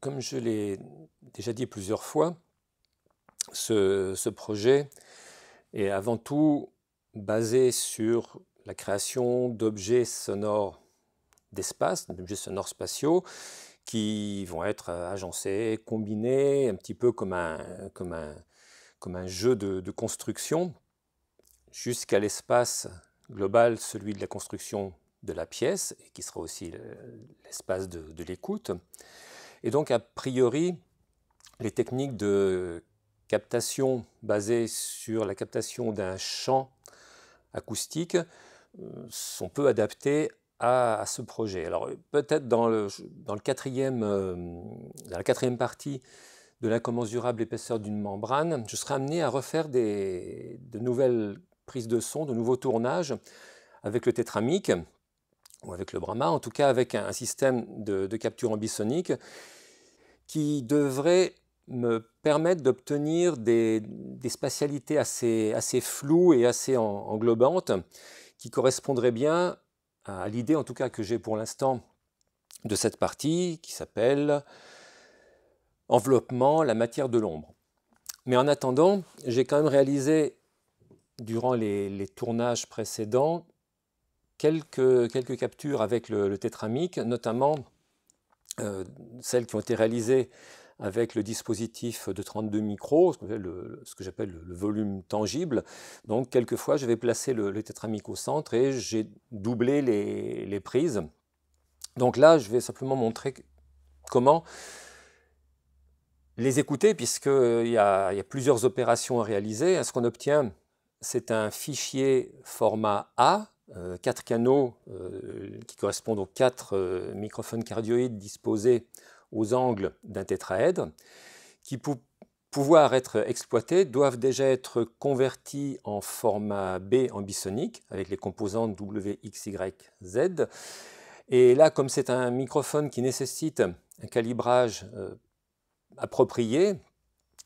comme je l'ai déjà dit plusieurs fois, ce, projet est avant tout basé sur la création d'objets sonores d'espace, d'objets sonores spatiaux, qui vont être euh, agencés, combinés, un petit peu comme un, jeu de, construction, jusqu'à l'espace global, celui de la construction de la pièce, et qui sera aussi l'espace de l'écoute. Et donc, a priori, les techniques de captation basées sur la captation d'un champ acoustique euh, sont peu adaptées à, ce projet. Alors peut-être euh, dans, la quatrième partie de l'incommensurable épaisseur d'une membrane, je serai amené à refaire de nouvelles prises de son, de nouveaux tournages avec le tétramique, ou avec le Brahma, en tout cas avec un, système de, capture ambisonique qui devrait me permettre d'obtenir des, spatialités assez, assez floues et assez englobantes qui correspondraient bien à, l'idée, en tout cas que j'ai pour l'instant, de cette partie qui s'appelle enveloppement, la matière de l'ombre. Mais en attendant, j'ai quand même réalisé durant les, les tournages précédents quelques, quelques captures avec le, tétramique, notamment euh, celles qui ont été réalisées avec le dispositif de 32 micros, ce que j'appelle le, volume tangible. Donc quelquefois, je vais placer le, le tétramique au centre et j'ai doublé les, prises. Donc là, je vais simplement montrer comment les écouter, puisqu'il y, y, a plusieurs opérations à réaliser. Ce qu'on obtient, c'est un fichier format A euh, quatre canaux euh, qui correspondent aux quatre euh, microphones cardioïdes disposés aux angles d'un tétraèdre, qui pour pouvoir être exploités doivent déjà être convertis en format B ambisonique avec les composantes W, X, Y, Z. Et là, comme c'est un microphone qui nécessite un calibrage approprié,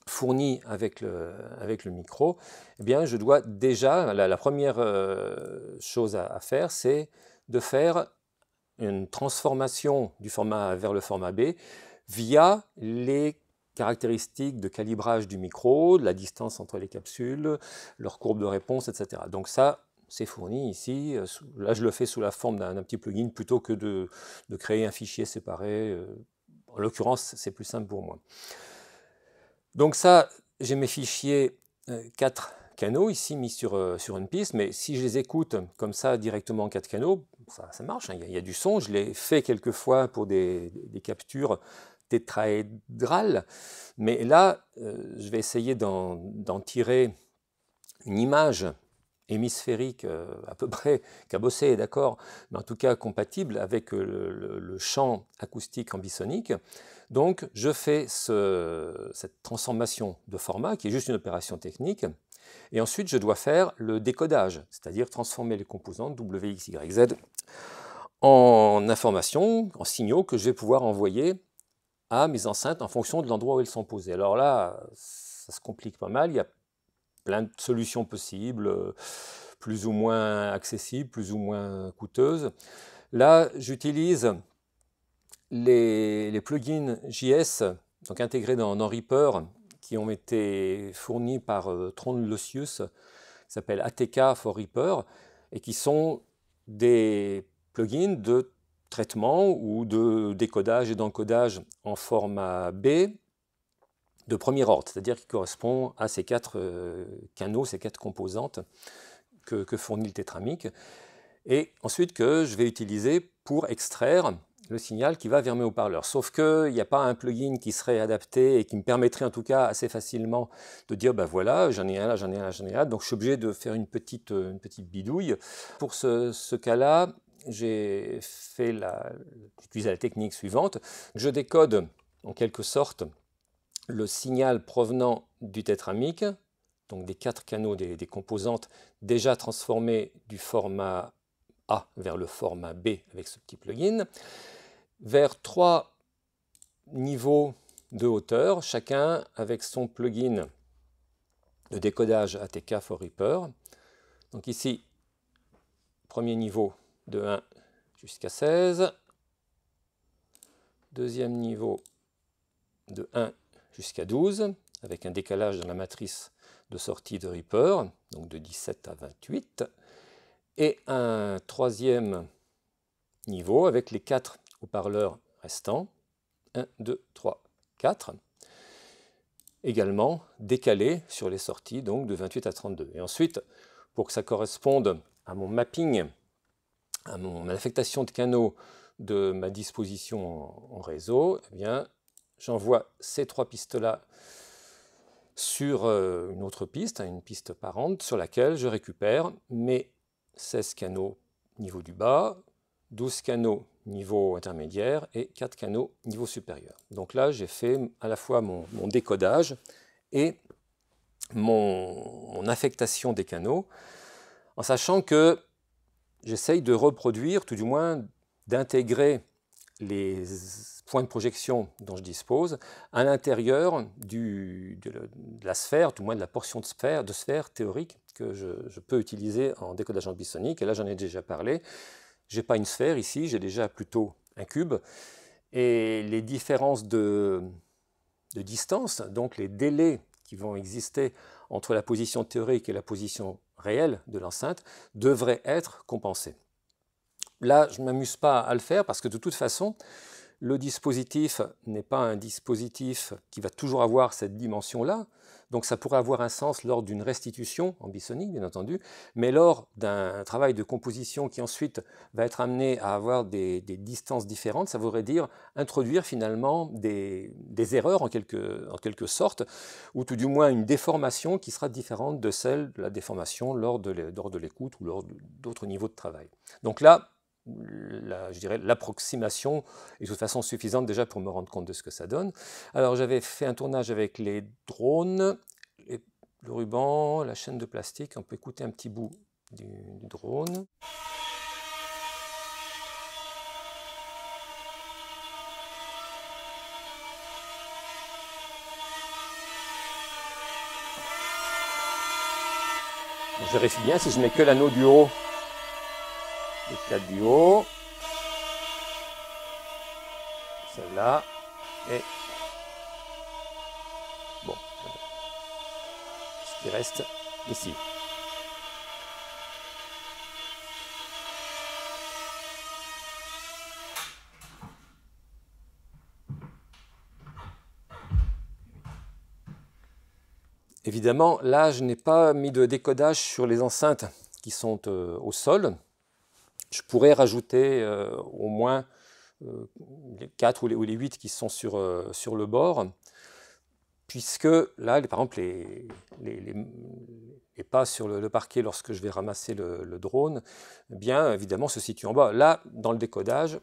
fourni avec le, micro, eh bien, je dois déjà, la, première euh, chose à, faire, c'est de faire une transformation du format A vers le format B via les caractéristiques de calibrage du micro, la distance entre les capsules, leur courbe de réponse, etc. Donc ça, c'est fourni ici. Euh, là, je le fais sous la forme d'un petit plugin plutôt que de, créer un fichier séparé. Euh, en l'occurrence, c'est plus simple pour moi. Donc ça, j'ai mes fichiers 4 euh, canaux ici mis euh, sur, une piste, mais si je les écoute comme ça directement en 4 canaux, ça, marche, hein. il y, a du son, je l'ai fait quelques fois pour des, captures tétraédrales, Mais là, euh, je vais essayer d'en tirer une image hémisphérique euh, à peu près cabossé, d'accord, mais en tout cas compatible avec euh, le, champ acoustique ambisonique. Donc je fais cette transformation de format qui est juste une opération technique. Et ensuite, je dois faire le décodage, c'est-à-dire transformer les composantes WXYZ en informations, en signaux que je vais pouvoir envoyer à mes enceintes en fonction de l'endroit où elles sont posées. Alors là, ça se complique pas mal. Il y a plein de solutions possibles, euh, plus ou moins accessibles, plus ou moins coûteuses. Là, j'utilise les, plugins JS, donc intégrés dans, NonReaper Reaper, qui ont été fournis par euh, Tron qui s'appelle ATK for Reaper, et qui sont des plugins de traitement ou de décodage et d'encodage en format B, de premier ordre, c'est-à-dire qui correspond à ces quatre euh, canaux, ces quatre composantes que, fournit le tétramique, et ensuite que je vais utiliser pour extraire le signal qui va vers mes haut-parleurs. Sauf qu'il n'y a pas un plugin qui serait adapté et qui me permettrait en tout cas assez facilement de dire ben voilà, j'en ai un là, j'en ai un là, j'en ai un là. Donc je suis obligé de faire une petite, euh, petite bidouille. Pour ce, cas-là, j'ai fait la, la technique suivante. Je décode en quelque sorte le signal provenant du tétramique, donc des quatre canaux des, composantes déjà transformées du format A vers le format B avec ce petit plugin, vers trois niveaux de hauteur, chacun avec son plugin de décodage ATK for Reaper. Donc ici, premier niveau de 1 jusqu'à 16, deuxième niveau de 1 jusqu'à 12, avec un décalage dans la matrice de sortie de Reaper, donc de 17 à 28, et un troisième niveau avec les quatre haut-parleurs restants, 1, 2, 3, 4, également décalés sur les sorties, donc de 28 à 32. Et ensuite, pour que ça corresponde à mon mapping, à mon affectation de canaux de ma disposition en réseau, eh bien, J'envoie ces trois pistes-là sur euh, une autre piste, hein, une piste parente, sur laquelle je récupère mes 16 canaux niveau du bas, 12 canaux niveau intermédiaire et 4 canaux niveau supérieur. Donc là, j'ai fait à la fois mon, décodage et mon, mon, affectation des canaux, en sachant que j'essaye de reproduire, tout du moins d'intégrer les points de projection dont je dispose à l'intérieur de, la sphère, du moins de la portion de sphère, théorique que je, peux utiliser en décodage ambisonique. Et là, j'en ai déjà parlé. Je n'ai pas une sphère ici, j'ai déjà plutôt un cube. Et les différences de, de distance, donc les délais qui vont exister entre la position théorique et la position réelle de l'enceinte, devraient être compensés. Là, je ne m'amuse pas à le faire parce que de toute façon, le dispositif n'est pas un dispositif qui va toujours avoir cette dimension-là. Donc ça pourrait avoir un sens lors d'une restitution en bisonique, bien entendu, mais lors d'un travail de composition qui ensuite va être amené à avoir des, distances différentes, ça voudrait dire introduire finalement des, erreurs en quelque, en quelque, sorte, ou tout du moins une déformation qui sera différente de celle de la déformation lors de l'écoute ou lors d'autres niveaux de travail. Donc là, je dirais, l'approximation est de toute façon suffisante déjà pour me rendre compte de ce que ça donne. Alors j'avais fait un tournage avec les drones, le ruban, la chaîne de plastique. On peut écouter un petit bout du, drone. Je vérifie bien si je mets que l'anneau du haut celle-là. Et. Bon. Ce qui reste ici. Évidemment, là, je n'ai pas mis de décodage sur les enceintes qui sont euh, au sol, je pourrais rajouter euh, au moins euh, les 4 ou les, 8 qui sont sur, euh, sur le bord, puisque là, par exemple, les, les, les, pas sur le, parquet lorsque je vais ramasser le, drone, eh bien évidemment se situent en bas. Là, dans le décodage,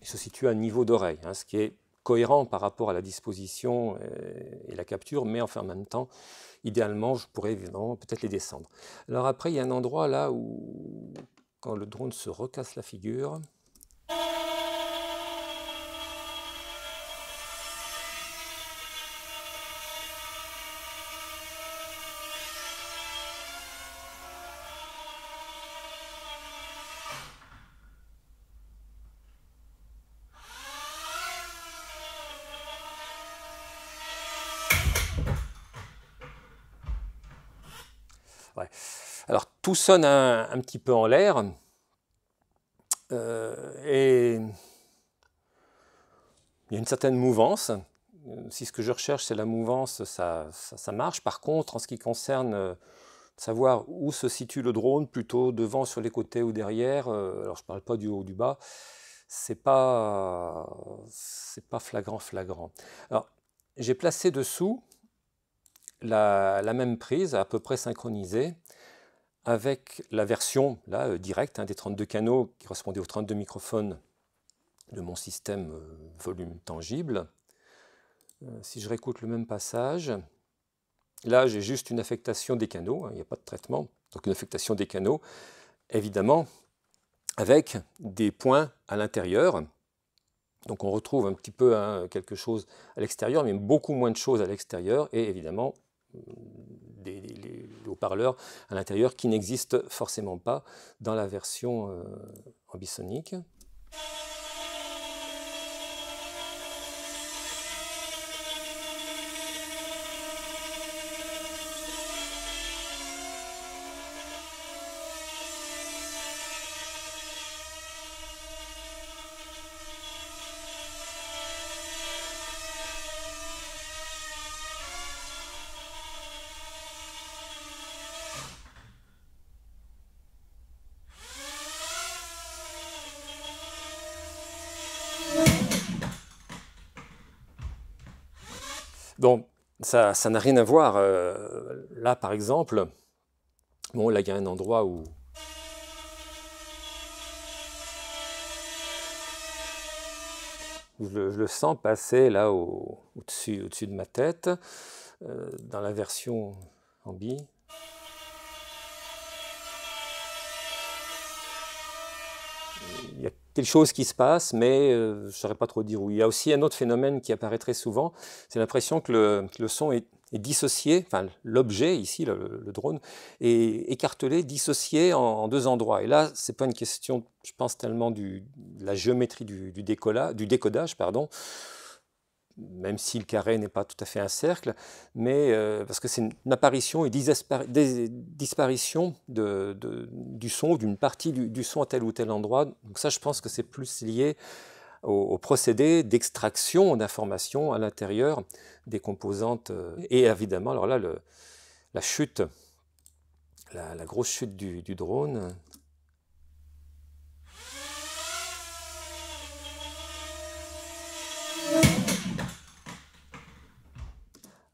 il se situe à un niveau d'oreille, hein, ce qui est cohérent par rapport à la disposition euh, et la capture, mais enfin en même temps, idéalement, je pourrais évidemment peut-être les descendre. Alors après, il y a un endroit là où, quand le drone se recasse la figure, Alors tout sonne un, petit peu en l'air. Euh, et il y a une certaine mouvance. Euh, si ce que je recherche, c'est la mouvance, ça, ça, marche. Par contre, en ce qui concerne euh, savoir où se situe le drone, plutôt devant, sur les côtés ou derrière, alors je ne parle pas du haut ou du bas, c'est pas, pas flagrant, flagrant. Alors, j'ai placé dessous la, même prise à peu près synchronisée avec la version là, euh, directe hein, des 32 canaux qui correspondait aux 32 microphones de mon système euh, volume tangible. Euh, si je réécoute le même passage, là j'ai juste une affectation des canaux, hein, il n'y a pas de traitement, donc une affectation des canaux, évidemment, avec des points à l'intérieur. Donc on retrouve un petit peu hein, quelque chose à l'extérieur, mais beaucoup moins de choses à l'extérieur, et évidemment des, haut-parleurs à l'intérieur qui n'existent forcément pas dans la version euh, ambisonique. Bon, ça n'a rien à voir. Euh, là, par exemple, bon, là, il y a un endroit où... je, le sens passer là au-dessus de ma tête, euh, dans la version en bi. il y a quelque chose qui se passe, mais euh, je ne saurais pas trop dire où. Il y a aussi un autre phénomène qui apparaît très souvent, c'est l'impression que le, son est, dissocié, enfin l'objet ici, le, drone, est écartelé, dissocié en, deux endroits. Et là, ce n'est pas une question, je pense, tellement du, de la géométrie du, du, du décodage, pardon, même si le carré n'est pas tout à fait un cercle, mais euh, parce que c'est une apparition et disparition du son, d'une partie du, son à tel ou tel endroit. Donc ça, je pense que c'est plus lié au, au procédé d'extraction d'informations à l'intérieur des composantes. Euh, et évidemment, alors là, la chute, la, grosse chute du drone,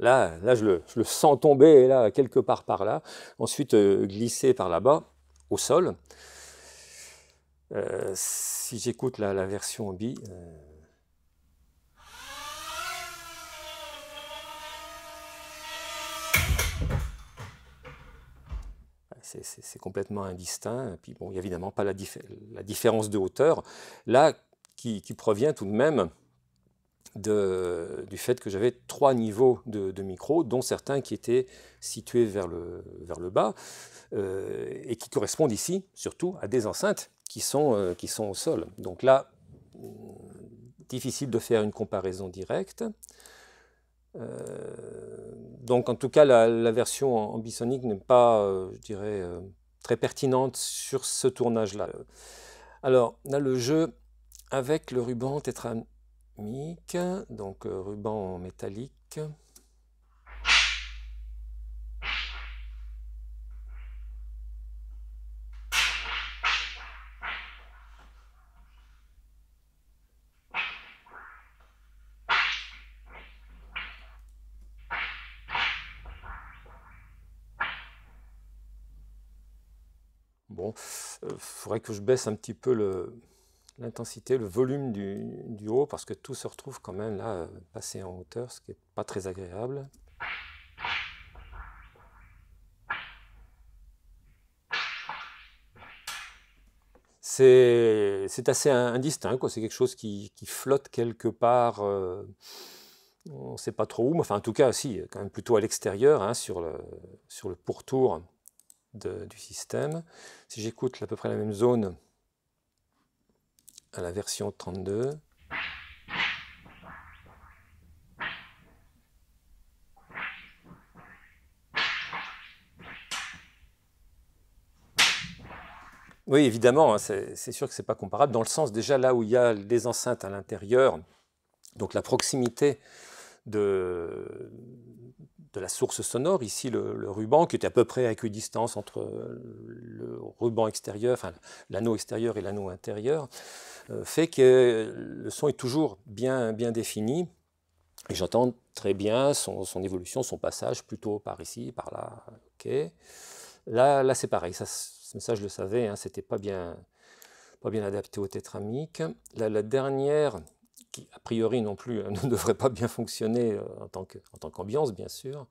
Là, je, le, sens tomber, là, quelque part par là. Ensuite, euh, glisser par là-bas, au sol. Euh, si j'écoute la, version bi... Euh, c'est complètement indistinct. puis bon, il n'y a évidemment pas la, différence de hauteur. Là, qui provient tout de même du fait que j'avais trois niveaux de, micro, dont certains qui étaient situés vers le, vers le bas, euh, et qui correspondent ici surtout à des enceintes qui sont, euh, qui sont au sol. Donc là, euh, difficile de faire une comparaison directe. donc en tout cas, la, version ambisonique n'est pas, je dirais, très pertinente sur ce tournage-là. Alors là, le jeu avec le ruban tétra donc euh, ruban métallique. Bon, euh, faudrait que je baisse un petit peu le, l'intensité, le volume du, haut, parce que tout se retrouve quand même là, euh, passé en hauteur, ce qui n'est pas très agréable. C'est assez indistinct, c'est quelque chose qui, qui, flotte quelque part, euh, on ne sait pas trop où, mais enfin en tout cas, si, quand même plutôt à l'extérieur, hein, sur, le, sur le pourtour du système. Si j'écoute à peu près la même zone, à la version 32. Oui, évidemment, hein, c'est sûr que ce n'est pas comparable, dans le sens déjà là où il y a des enceintes à l'intérieur, donc la proximité de, de la source sonore, ici le, ruban, qui était à peu près à équidistance entre le ruban extérieur, enfin l'anneau extérieur et l'anneau intérieur, euh, fait que le son est toujours bien, bien défini. Et j'entends très bien son, évolution, son passage plutôt par ici, par là. Là, là c'est pareil, ça, ça je le savais, hein, c'était pas bien, pas bien adapté au tétramique. la dernière qui a priori non plus euh, ne devrait pas bien fonctionner euh, en tant qu'ambiance, bien sûr.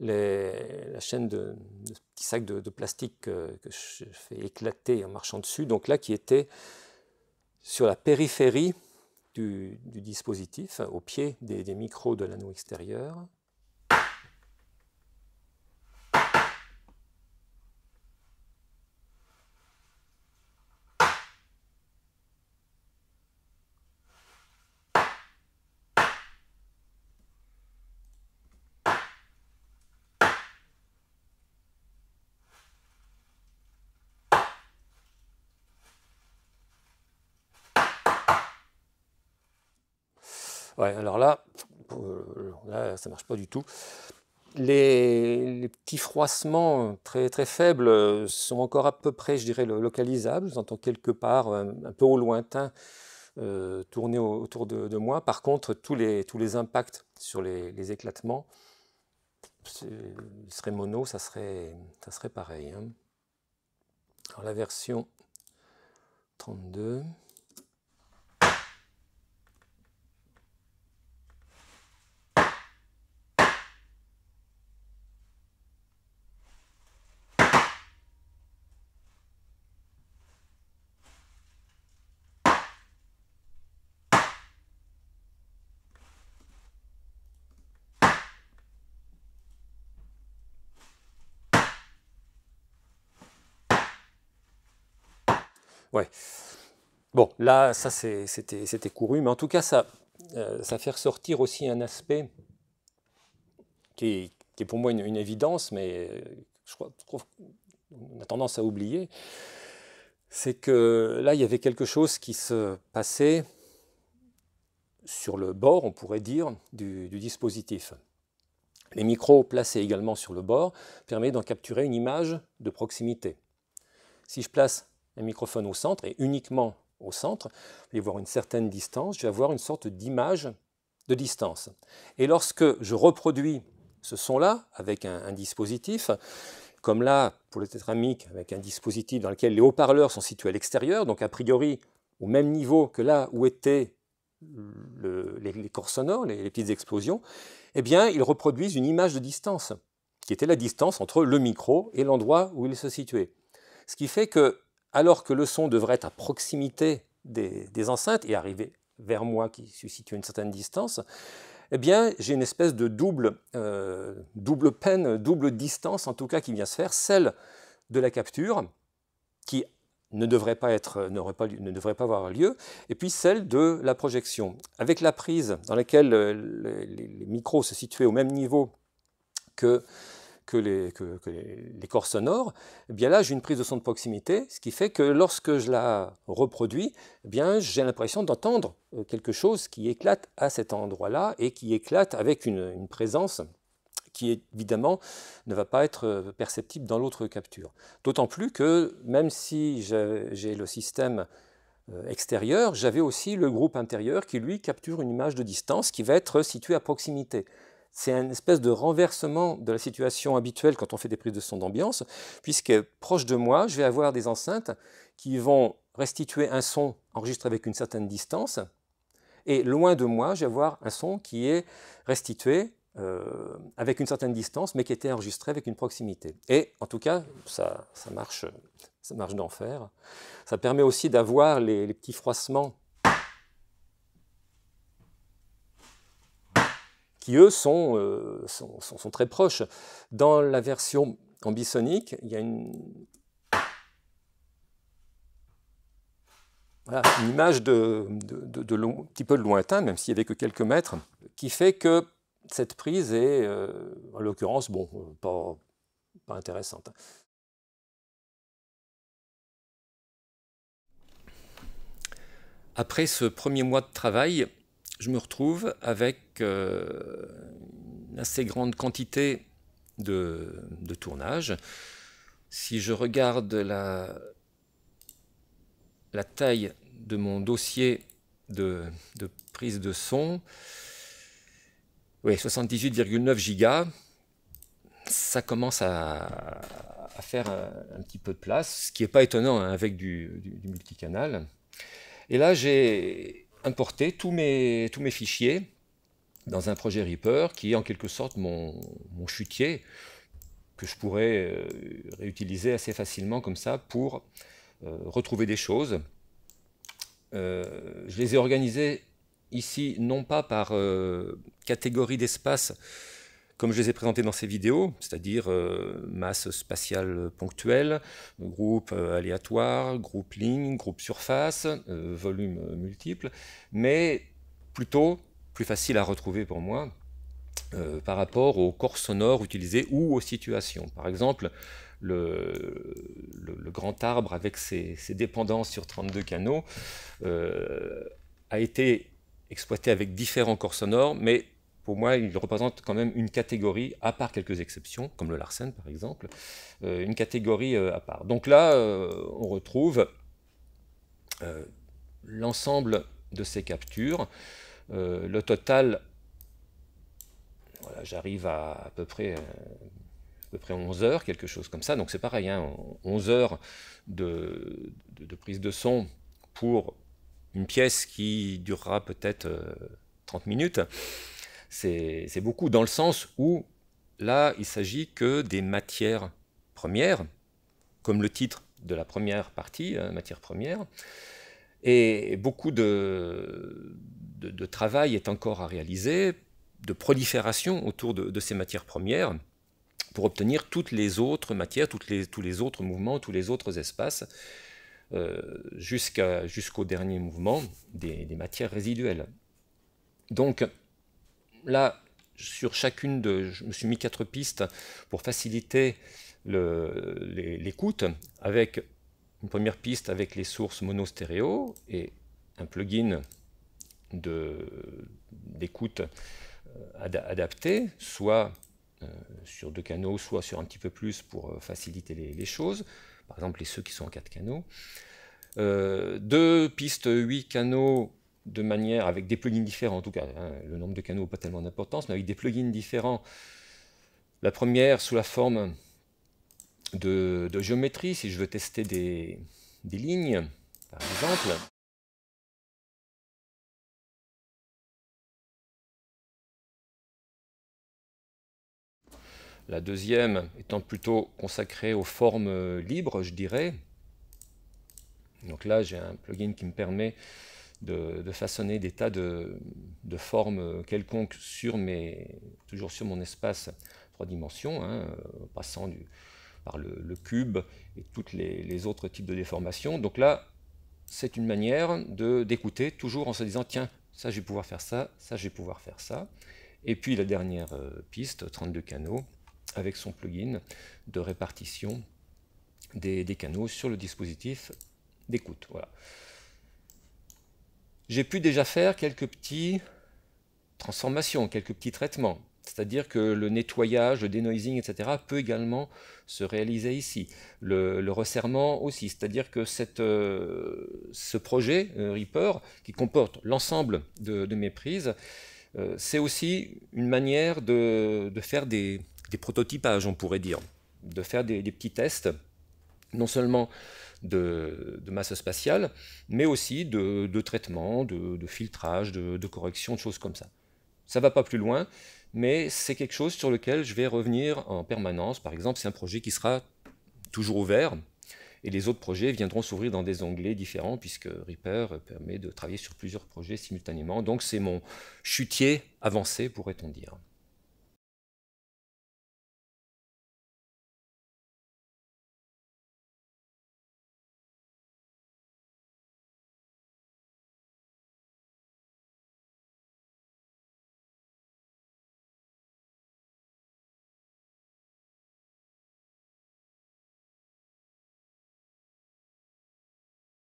la chaîne de, petits sacs de, plastique que, je fais éclater en marchant dessus, donc là qui était sur la périphérie du, dispositif, au pied des micros de l'anneau extérieur. alors là, ça euh, ça marche pas du tout. Les, petits froissements euh, très, très faibles euh, sont encore à peu près, je dirais, localisables. On quelque part, un, peu au lointain, tourner autour de, moi. Par contre, tous les, impacts sur les, éclatements, seraient serait mono, ça serait, pareil. Hein. Alors la version 32. Ouais. Bon, là, ça c'était couru, mais en tout cas, euh, ça, fait ressortir aussi un aspect qui est, pour moi une, évidence, mais euh, je, crois, trouve qu'on a tendance à oublier, c'est que là, il y avait quelque chose qui se passait sur le bord, on pourrait dire, du, du dispositif. Les micros placés également sur le bord permettent d'en capturer une image de proximité. Si je place un microphone au centre et uniquement au centre, vous voir une certaine distance, je vais avoir une sorte d'image de distance. Et lorsque je reproduis ce son-là avec un, dispositif, comme là pour le tétramique, avec un dispositif dans lequel les haut-parleurs sont situés à l'extérieur, donc a priori au même niveau que là où étaient les, corps sonores, les, les, petites explosions, eh bien ils reproduisent une image de distance, qui était la distance entre le micro et l'endroit où il se situait. Ce qui fait que alors que le son devrait être à proximité des, enceintes et arriver vers moi qui suis situé à une certaine distance, eh bien, j'ai une espèce de double, euh, double peine, double distance en tout cas qui vient se faire, celle de la capture qui ne devrait pas, être, devrait pas avoir lieu, et puis celle de la projection. Avec la prise dans laquelle euh, les, les micros se situaient au même niveau que que les, corps sonores, eh bien là j'ai une prise de son de proximité, ce qui fait que lorsque je la reproduis, eh bien j'ai l'impression d'entendre euh, quelque chose qui éclate à cet endroit-là et qui éclate avec une présence qui évidemment ne va pas être euh, perceptible dans l'autre capture. D'autant plus que même si j'ai le système euh, extérieur, j'avais aussi le groupe intérieur qui lui capture une image de distance qui va être située à proximité c'est une espèce de renversement de la situation habituelle quand on fait des prises de son d'ambiance, puisque proche de moi, je vais avoir des enceintes qui vont restituer un son enregistré avec une certaine distance, et loin de moi, je vais avoir un son qui est restitué euh, avec une certaine distance, mais qui était enregistré avec une proximité. Et en tout cas, ça, marche, ça marche d'enfer. Ça permet aussi d'avoir les, petits froissements qui eux euh, sont, très proches. Dans la version ambisonique, il y a une, voilà, une image de, de, un petit peu lointain, même s'il n'y avait que quelques mètres, qui fait que cette prise est, euh, en l'occurrence, bon, euh, pas intéressante. Après ce premier mois de travail, je me retrouve avec euh, une assez grande quantité de, tournage. Si je regarde la, taille de mon dossier de, prise de son, oui, 78,9 gigas, ça commence à, faire un, petit peu de place, ce qui n'est pas étonnant hein, avec du multicanal. Et là, j'ai importer tous mes, tous mes fichiers dans un projet Reaper qui est en quelque sorte mon, chutier que je pourrais euh, réutiliser assez facilement comme ça pour euh, retrouver des choses. Euh, je les ai organisés ici non pas par catégorie d'espace, comme je les ai présentés dans ces vidéos, c'est-à-dire euh, masse spatiale ponctuelle, groupe euh, aléatoire, groupe ligne, groupe surface, euh, volume multiple, mais plutôt plus facile à retrouver pour moi par rapport aux corps sonores utilisés ou aux situations. Par exemple, le, grand arbre avec ses, dépendances sur 32 canaux a été exploité avec différents corps sonores, mais pour moi, il représente quand même une catégorie, à part quelques exceptions, comme le Larsen par exemple, euh, une catégorie euh, à part. Donc là, euh, on retrouve l'ensemble de ces captures. le total, j'arrive à à peu près... peu près 11 heures, quelque chose comme ça. Donc c'est pareil, 11 hein, heures de, de, prise de son pour une pièce qui durera peut-être 30 minutes c'est beaucoup, dans le sens où là, il s'agit que des matières premières, comme le titre de la première partie, hein, matières premières, et beaucoup de, travail est encore à réaliser, de prolifération autour de, ces matières premières, pour obtenir toutes les autres matières, toutes les, tous les autres mouvements, tous les autres espaces, euh, jusqu'au dernier mouvement des, des, matières résiduelles. Donc, là, sur chacune de, je me suis mis quatre pistes pour faciliter l'écoute, avec une première piste avec les sources mono-stéréo et un plugin d'écoute euh, adapté, soit euh, sur deux canaux, soit sur un petit peu plus pour euh, faciliter les, choses, par exemple les ceux qui sont en quatre canaux. deux pistes huit canaux de manière, avec des plugins différents en tout cas, hein, le nombre de canaux n'a pas tellement d'importance, mais avec des plugins différents. La première sous la forme de, géométrie, si je veux tester des, des lignes, par exemple. La deuxième étant plutôt consacrée aux formes euh, libres, je dirais. Donc là, j'ai un plugin qui me permet de, façonner des tas de, formes quelconques sur mes, toujours sur mon espace trois dimensions, hein, euh, passant par le, cube et tous les, autres types de déformations. Donc là, c'est une manière d'écouter, toujours en se disant, tiens, ça je vais pouvoir faire ça, ça je vais pouvoir faire ça. Et puis la dernière euh, piste, 32 canaux, avec son plugin de répartition des, des canaux sur le dispositif d'écoute. Voilà j'ai pu déjà faire quelques petites transformations, quelques petits traitements. C'est-à-dire que le nettoyage, le denoising, etc. peut également se réaliser ici. Le, resserrement aussi. C'est-à-dire que euh, ce projet euh, Reaper, qui comporte l'ensemble de, mes prises, euh, c'est aussi une manière de, faire des, prototypages, on pourrait dire. De faire des, des petits tests, non seulement de, masse spatiale, mais aussi de, traitement, de, de filtrage, de, correction, de choses comme ça. Ça ne va pas plus loin, mais c'est quelque chose sur lequel je vais revenir en permanence. Par exemple, c'est un projet qui sera toujours ouvert, et les autres projets viendront s'ouvrir dans des onglets différents, puisque Reaper permet de travailler sur plusieurs projets simultanément. Donc c'est mon chutier avancé, pourrait-on dire.